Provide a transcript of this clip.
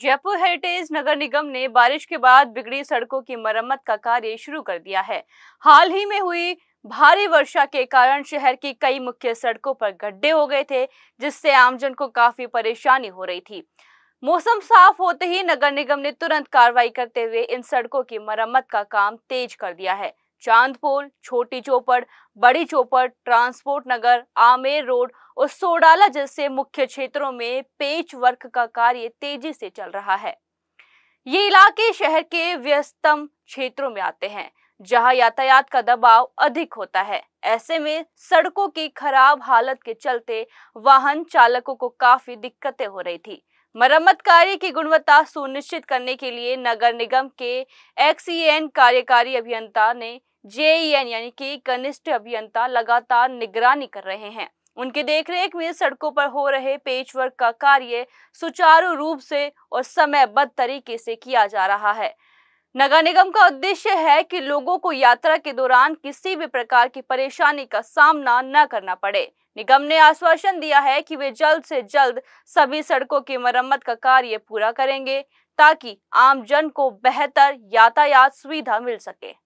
Jaipur heritage नगर निगम ने बारिश के बाद बिगड़ी सड़कों की मरम्मत का कार्य शुरू कर दिया है हाल ही में हुई भारी वर्षा के कारण शहर की कई मुख्य सड़कों पर गड्ढे हो गए थे जिससे आमजन को काफी परेशानी हो रही थी मौसम साफ होते ही नगर निगम ने तुरंत कार्रवाई करते हुए इन सड़कों की मरम्मत का काम तेज कर दिया है चांदपोल छोटी चौपड़ बड़ी चौपड़ ट्रांसपोर्ट नगर आमेर रोड और सोडाला जैसे मुख्य क्षेत्रों में पेच वर्क का कार्य तेजी से चल रहा है ये इलाके शहर के व्यस्तम क्षेत्रों में आते हैं जहां यातायात का दबाव अधिक होता है ऐसे में सड़कों की खराब हालत के चलते वाहन चालकों को काफी दिक्कतें हो रही थी मरम्मत कार्य की गुणवत्ता सुनिश्चित करने के लिए नगर निगम के एक्सीएन कार्यकारी अभियंता ने जेईएन यानी कि कनिष्ठ अभियंता लगातार निगरानी कर रहे हैं उनके देखरेख में सड़कों पर हो रहे पेच वर्क का कार्य सुचारू रूप से और समयबद्ध तरीके से किया जा रहा है नगर निगम का उद्देश्य है कि लोगों को यात्रा के दौरान किसी भी प्रकार की परेशानी का सामना न करना पड़े निगम ने आश्वासन दिया है कि वे जल्द से जल्द सभी सड़कों की मरम्मत का कार्य पूरा करेंगे ताकि आमजन को बेहतर यातायात सुविधा मिल सके